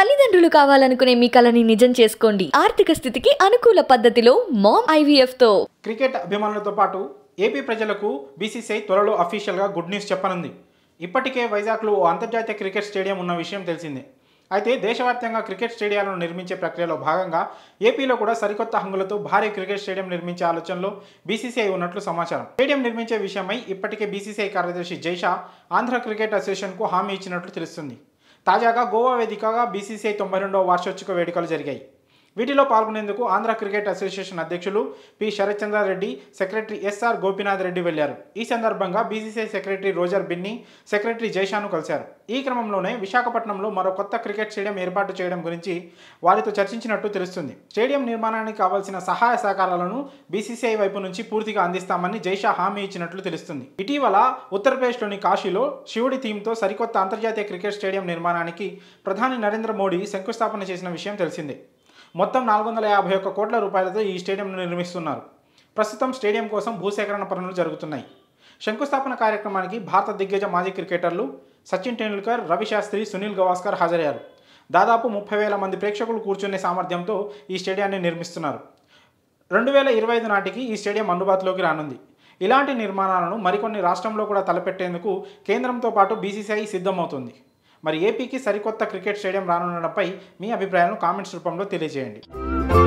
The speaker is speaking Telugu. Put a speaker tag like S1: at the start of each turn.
S1: తల్లిదండ్రులు కావాలనుకునే మీ కలని నిజం చేసుకోండి ఆర్థిక స్థితికి అనుకూల పద్ధతిలో మామ్ ఐవీఎఫ్ తో క్రికెట్ అభిమానులతో పాటు ఏపీ ప్రజలకు బీసీసీఐ త్వరలో అఫీషియల్గా గుడ్ న్యూస్ చెప్పనుంది ఇప్పటికే వైజాగ్లో అంతర్జాతీయ క్రికెట్ స్టేడియం ఉన్న విషయం తెలిసిందే అయితే దేశవ్యాప్తంగా క్రికెట్ స్టేడియాలను నిర్మించే ప్రక్రియలో భాగంగా ఏపీలో కూడా సరికొత్త హంగులతో భారీ క్రికెట్ స్టేడియం నిర్మించే ఆలోచనలో బీసీసీఐ ఉన్నట్లు సమాచారం స్టేడియం నిర్మించే విషయమై ఇప్పటికే బీసీసీఐ కార్యదర్శి జైషా ఆంధ్ర క్రికెట్ అసోసియేషన్కు హామీ ఇచ్చినట్లు తెలుస్తుంది తాజాగా గోవా వేదికగా బీసీసీఐ తొంభై రెండవ వార్షోత్సవ వేడుకలు జరిగాయి వీటిలో పాల్గొనేందుకు ఆంధ్ర క్రికెట్ అసోసియేషన్ అధ్యక్షులు P Sarath Chandra Reddy secretary S R Gopinath Reddy వెళ్లారు ఈ సందర్భంగా BCCI secretary Roger Binny secretary జైషాను కలిశారు ఈ క్రమంలోనే విశాఖపట్నంలో మరో కొత్త క్రికెట్ స్టేడియం ఏర్పాటు చేయడం గురించి వారితో చర్చించినట్టు తెలుస్తుంది స్టేడియం నిర్మాణానికి కావాల్సిన సహాయ సహకారాలను బీసీసీఐ వైపు నుంచి పూర్తిగా అందిస్తామని జైషా హామీ ఇచ్చినట్లు తెలుస్తుంది ఇటీవల ఉత్తరప్రదేశ్లోని కాశీలో శివుడి థీమ్తో సరికొత్త అంతర్జాతీయ క్రికెట్ స్టేడియం నిర్మాణానికి ప్రధాని నరేంద్ర మోడీ శంకుస్థాపన చేసిన విషయం తెలిసిందే మొత్తం నాలుగు వందల యాభై ఒక్క కోట్ల రూపాయలతో ఈ స్టేడియంను నిర్మిస్తున్నారు ప్రస్తుతం స్టేడియం కోసం భూసేకరణ పనులు జరుగుతున్నాయి శంకుస్థాపన కార్యక్రమానికి భారత దిగ్గజ మాజీ క్రికెటర్లు సచిన్ టెండూల్కర్ రవిశాస్త్రి సునీల్ గవాస్కర్ హాజరయ్యారు దాదాపు ముప్పై వేల మంది ప్రేక్షకులు కూర్చునే సామర్థ్యంతో ఈ స్టేడియాన్ని నిర్మిస్తున్నారు రెండు వేల ఇరవై ఐదు నాటికి ఈ స్టేడియం అందుబాటులోకి రానుంది ఇలాంటి నిర్మాణాలను మరికొన్ని రాష్ట్రంలో కూడా తలపెట్టేందుకు కేంద్రంతో పాటు బీసీసీఐ సిద్ధమవుతుంది మరి ఏపీకి సరికొత్త క్రికెట్ స్టేడియం రానుండడంపై మీ అభిప్రాయాలను కామెంట్స్ రూపంలో తెలియజేయండి